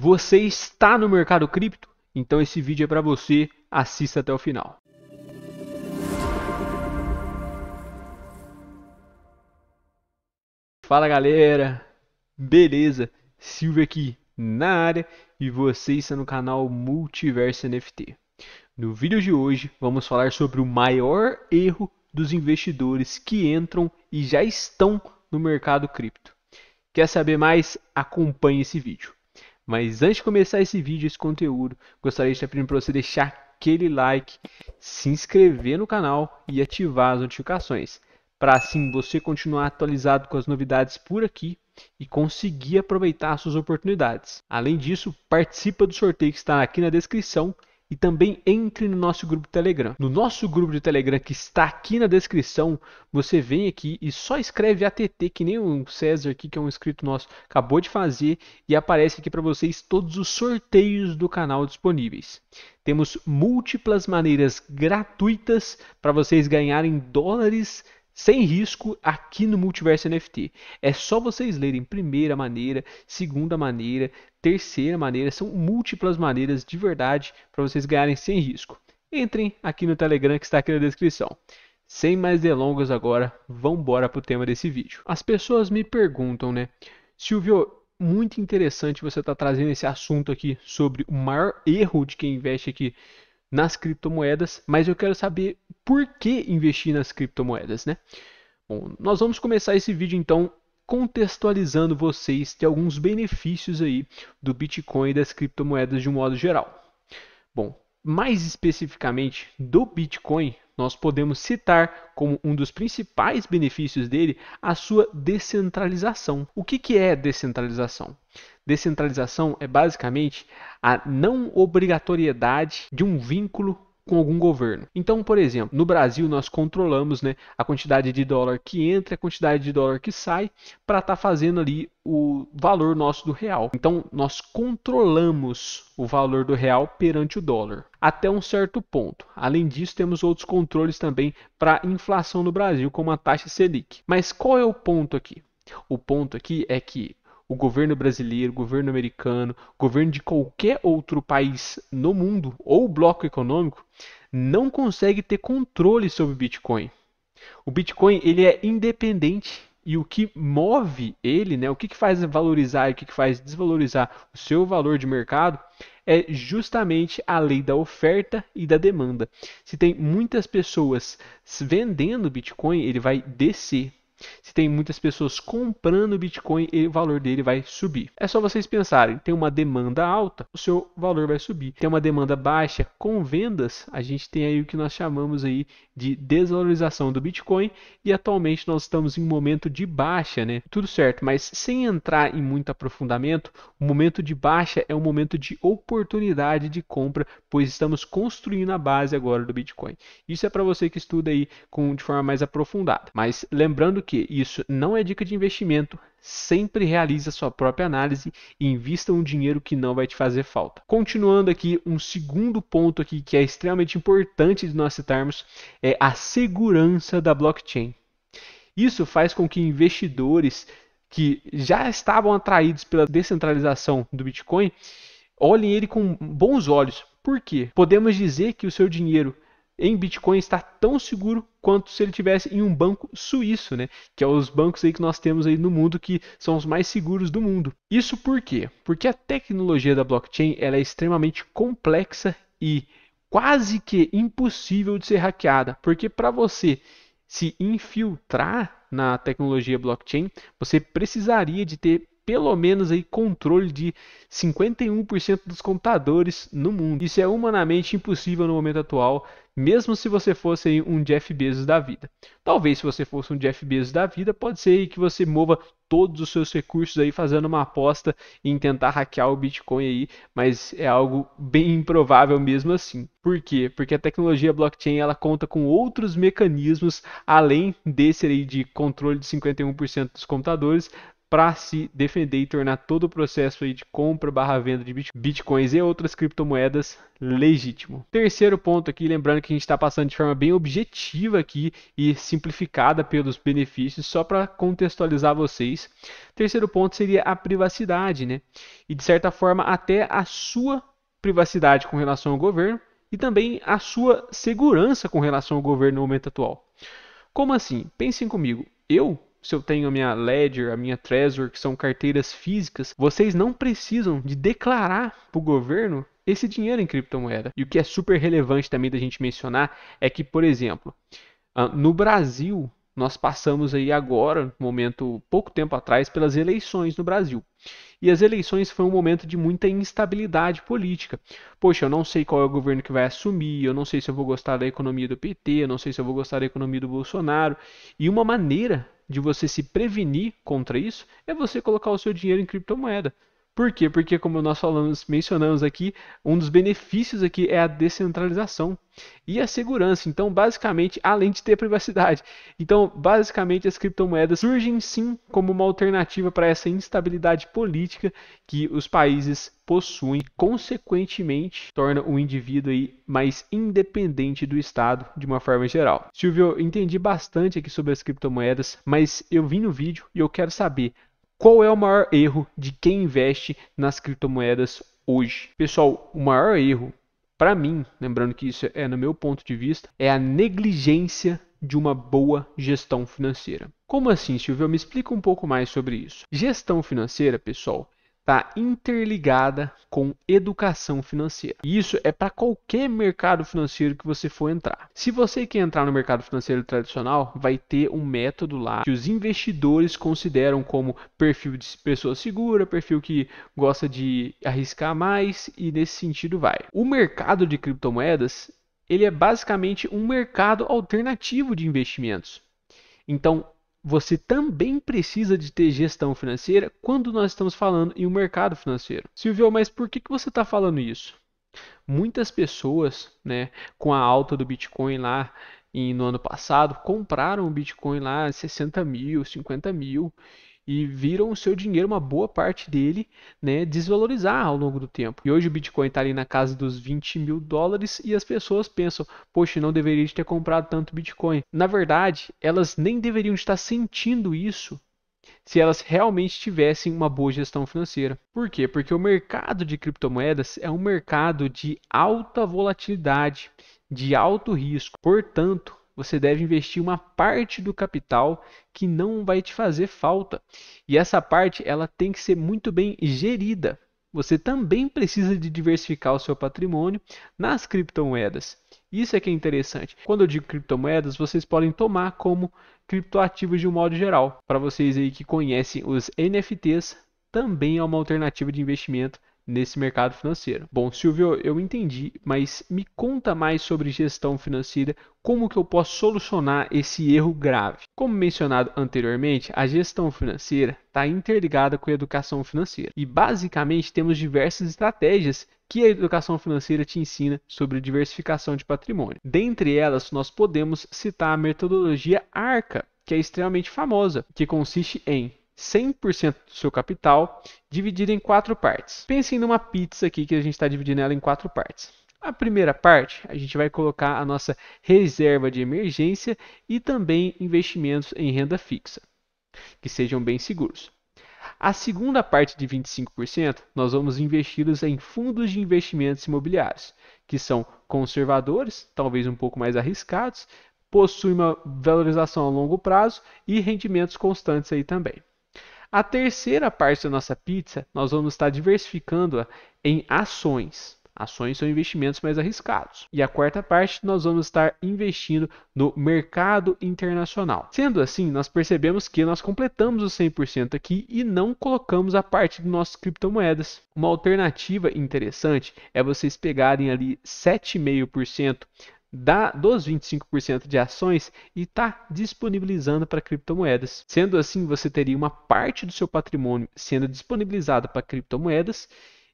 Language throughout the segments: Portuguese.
Você está no mercado cripto? Então esse vídeo é para você, assista até o final. Fala galera, beleza? Silvio aqui na área e você está no canal Multiverso NFT. No vídeo de hoje vamos falar sobre o maior erro dos investidores que entram e já estão no mercado cripto. Quer saber mais? Acompanhe esse vídeo. Mas antes de começar esse vídeo, esse conteúdo, gostaria de estar pedindo para você deixar aquele like, se inscrever no canal e ativar as notificações, para assim você continuar atualizado com as novidades por aqui e conseguir aproveitar suas oportunidades. Além disso, participa do sorteio que está aqui na descrição e também entre no nosso grupo Telegram. No nosso grupo de Telegram que está aqui na descrição, você vem aqui e só escreve ATT, que nem o César aqui, que é um inscrito nosso, acabou de fazer e aparece aqui para vocês todos os sorteios do canal disponíveis. Temos múltiplas maneiras gratuitas para vocês ganharem dólares sem risco aqui no Multiverso NFT. É só vocês lerem primeira maneira, segunda maneira, terceira maneira, são múltiplas maneiras de verdade para vocês ganharem sem risco. Entrem aqui no Telegram que está aqui na descrição. Sem mais delongas agora, vamos embora para o tema desse vídeo. As pessoas me perguntam, né? Silvio, muito interessante você estar tá trazendo esse assunto aqui sobre o maior erro de quem investe aqui nas criptomoedas, mas eu quero saber por que investir nas criptomoedas, né? Bom, nós vamos começar esse vídeo então contextualizando vocês de alguns benefícios aí do Bitcoin e das criptomoedas de um modo geral. Bom, mais especificamente do Bitcoin, nós podemos citar como um dos principais benefícios dele a sua descentralização. O que, que é descentralização? Descentralização é basicamente a não obrigatoriedade de um vínculo com algum governo. Então, por exemplo, no Brasil nós controlamos né, a quantidade de dólar que entra, a quantidade de dólar que sai, para estar tá fazendo ali o valor nosso do real. Então, nós controlamos o valor do real perante o dólar até um certo ponto. Além disso, temos outros controles também para inflação no Brasil, como a taxa Selic. Mas qual é o ponto aqui? O ponto aqui é que o governo brasileiro, o governo americano, o governo de qualquer outro país no mundo ou bloco econômico não consegue ter controle sobre o Bitcoin. O Bitcoin ele é independente e o que move ele, né, o que, que faz valorizar e o que, que faz desvalorizar o seu valor de mercado é justamente a lei da oferta e da demanda. Se tem muitas pessoas vendendo Bitcoin, ele vai descer. Se tem muitas pessoas comprando Bitcoin, o valor dele vai subir. É só vocês pensarem: tem uma demanda alta, o seu valor vai subir. Tem uma demanda baixa com vendas, a gente tem aí o que nós chamamos aí de desvalorização do Bitcoin e atualmente nós estamos em um momento de baixa, né? Tudo certo, mas sem entrar em muito aprofundamento, o momento de baixa é um momento de oportunidade de compra, pois estamos construindo a base agora do Bitcoin. Isso é para você que estuda aí com de forma mais aprofundada. Mas lembrando que isso não é dica de investimento, sempre realize a sua própria análise e invista um dinheiro que não vai te fazer falta. Continuando aqui, um segundo ponto aqui que é extremamente importante de nós citarmos é a segurança da blockchain. Isso faz com que investidores que já estavam atraídos pela descentralização do Bitcoin olhem ele com bons olhos. Por quê? Podemos dizer que o seu dinheiro em Bitcoin está tão seguro quanto se ele tivesse em um banco suíço, né? Que é os bancos aí que nós temos aí no mundo que são os mais seguros do mundo. Isso por quê? Porque a tecnologia da blockchain ela é extremamente complexa e quase que impossível de ser hackeada, porque para você se infiltrar na tecnologia blockchain, você precisaria de ter pelo menos aí controle de 51% dos computadores no mundo. Isso é humanamente impossível no momento atual, mesmo se você fosse aí, um Jeff Bezos da vida. Talvez se você fosse um Jeff Bezos da vida, pode ser aí, que você mova todos os seus recursos aí fazendo uma aposta em tentar hackear o Bitcoin aí, mas é algo bem improvável mesmo assim. Por quê? Porque a tecnologia blockchain ela conta com outros mecanismos além desse aí de controle de 51% dos computadores, para se defender e tornar todo o processo aí de compra barra venda de bitcoins e outras criptomoedas legítimo. Terceiro ponto aqui, lembrando que a gente está passando de forma bem objetiva aqui e simplificada pelos benefícios, só para contextualizar vocês. Terceiro ponto seria a privacidade, né? E de certa forma até a sua privacidade com relação ao governo e também a sua segurança com relação ao governo no momento atual. Como assim? Pensem comigo. Eu se eu tenho a minha Ledger, a minha Trezor, que são carteiras físicas, vocês não precisam de declarar para o governo esse dinheiro em criptomoeda. E o que é super relevante também da gente mencionar é que, por exemplo, ah, no Brasil, nós passamos aí agora, momento pouco tempo atrás, pelas eleições no Brasil. E as eleições foi um momento de muita instabilidade política. Poxa, eu não sei qual é o governo que vai assumir, eu não sei se eu vou gostar da economia do PT, eu não sei se eu vou gostar da economia do Bolsonaro. E uma maneira de você se prevenir contra isso é você colocar o seu dinheiro em criptomoeda. Por quê? Porque, como nós falamos, mencionamos aqui, um dos benefícios aqui é a descentralização e a segurança. Então, basicamente, além de ter privacidade. Então, basicamente, as criptomoedas surgem sim como uma alternativa para essa instabilidade política que os países possuem, consequentemente, torna o indivíduo aí mais independente do Estado de uma forma geral. Silvio, eu entendi bastante aqui sobre as criptomoedas, mas eu vim no vídeo e eu quero saber qual é o maior erro de quem investe nas criptomoedas hoje? Pessoal, o maior erro, para mim, lembrando que isso é no meu ponto de vista, é a negligência de uma boa gestão financeira. Como assim, Silvio? Me explica um pouco mais sobre isso. Gestão financeira, pessoal, está interligada com educação financeira. isso é para qualquer mercado financeiro que você for entrar. Se você quer entrar no mercado financeiro tradicional, vai ter um método lá que os investidores consideram como perfil de pessoa segura, perfil que gosta de arriscar mais e nesse sentido vai. O mercado de criptomoedas, ele é basicamente um mercado alternativo de investimentos. Então, você também precisa de ter gestão financeira quando nós estamos falando em um mercado financeiro. Silvio, mas por que, que você está falando isso? Muitas pessoas, né, com a alta do Bitcoin lá em, no ano passado, compraram o Bitcoin lá 60 mil, 50 mil e viram o seu dinheiro, uma boa parte dele, né, desvalorizar ao longo do tempo. E hoje o Bitcoin está ali na casa dos 20 mil dólares e as pessoas pensam, poxa, não deveria ter comprado tanto Bitcoin. Na verdade, elas nem deveriam estar sentindo isso se elas realmente tivessem uma boa gestão financeira. Por quê? Porque o mercado de criptomoedas é um mercado de alta volatilidade, de alto risco. Portanto, você deve investir uma parte do capital que não vai te fazer falta. E essa parte ela tem que ser muito bem gerida. Você também precisa de diversificar o seu patrimônio nas criptomoedas. Isso é que é interessante. Quando eu digo criptomoedas, vocês podem tomar como criptoativos de um modo geral. Para vocês aí que conhecem os NFTs, também é uma alternativa de investimento nesse mercado financeiro. Bom, Silvio, eu entendi, mas me conta mais sobre gestão financeira, como que eu posso solucionar esse erro grave? Como mencionado anteriormente, a gestão financeira está interligada com a educação financeira e basicamente temos diversas estratégias que a educação financeira te ensina sobre diversificação de patrimônio. Dentre elas, nós podemos citar a metodologia ARCA, que é extremamente famosa, que consiste em 100% do seu capital, dividido em quatro partes. Pensem numa pizza aqui que a gente está dividindo ela em quatro partes. A primeira parte, a gente vai colocar a nossa reserva de emergência e também investimentos em renda fixa, que sejam bem seguros. A segunda parte de 25%, nós vamos investi-los em fundos de investimentos imobiliários, que são conservadores, talvez um pouco mais arriscados, possuem uma valorização a longo prazo e rendimentos constantes aí também. A terceira parte da nossa pizza, nós vamos estar diversificando-a em ações. Ações são investimentos mais arriscados. E a quarta parte, nós vamos estar investindo no mercado internacional. Sendo assim, nós percebemos que nós completamos o 100% aqui e não colocamos a parte de nossas criptomoedas. Uma alternativa interessante é vocês pegarem ali 7,5% da, dos 25% de ações e está disponibilizando para criptomoedas. Sendo assim, você teria uma parte do seu patrimônio sendo disponibilizada para criptomoedas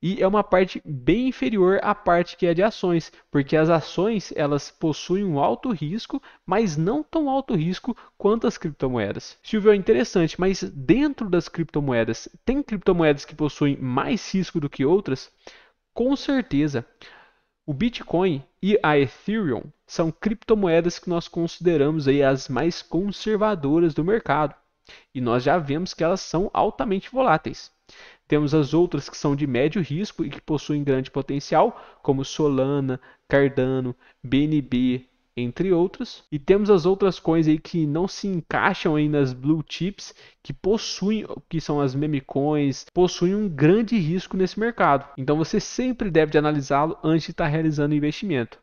e é uma parte bem inferior à parte que é de ações, porque as ações elas possuem um alto risco, mas não tão alto risco quanto as criptomoedas. Silvio, é interessante, mas dentro das criptomoedas, tem criptomoedas que possuem mais risco do que outras? Com certeza. O Bitcoin e a Ethereum são criptomoedas que nós consideramos aí as mais conservadoras do mercado. E nós já vemos que elas são altamente voláteis. Temos as outras que são de médio risco e que possuem grande potencial, como Solana, Cardano, BNB, entre outras E temos as outras coins aí que não se encaixam aí nas blue chips, que possuem, que são as meme coins, possuem um grande risco nesse mercado. Então você sempre deve de analisá-lo antes de estar tá realizando o investimento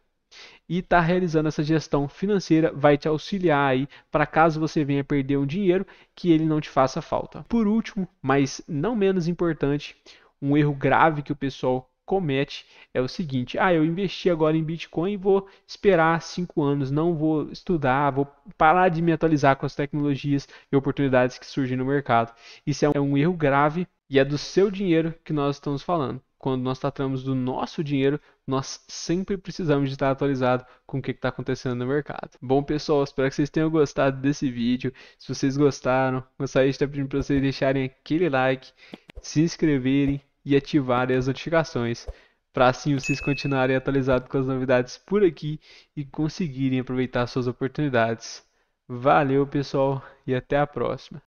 e está realizando essa gestão financeira vai te auxiliar aí para caso você venha perder um dinheiro que ele não te faça falta. Por último, mas não menos importante, um erro grave que o pessoal comete é o seguinte: ah, eu investi agora em Bitcoin e vou esperar cinco anos, não vou estudar, vou parar de me atualizar com as tecnologias e oportunidades que surgem no mercado. Isso é um erro grave e é do seu dinheiro que nós estamos falando. Quando nós tratamos do nosso dinheiro, nós sempre precisamos de estar atualizado com o que está acontecendo no mercado. Bom, pessoal, espero que vocês tenham gostado desse vídeo. Se vocês gostaram, gostaria de estar pedindo para vocês deixarem aquele like, se inscreverem e ativarem as notificações, para assim vocês continuarem atualizados com as novidades por aqui e conseguirem aproveitar suas oportunidades. Valeu, pessoal, e até a próxima.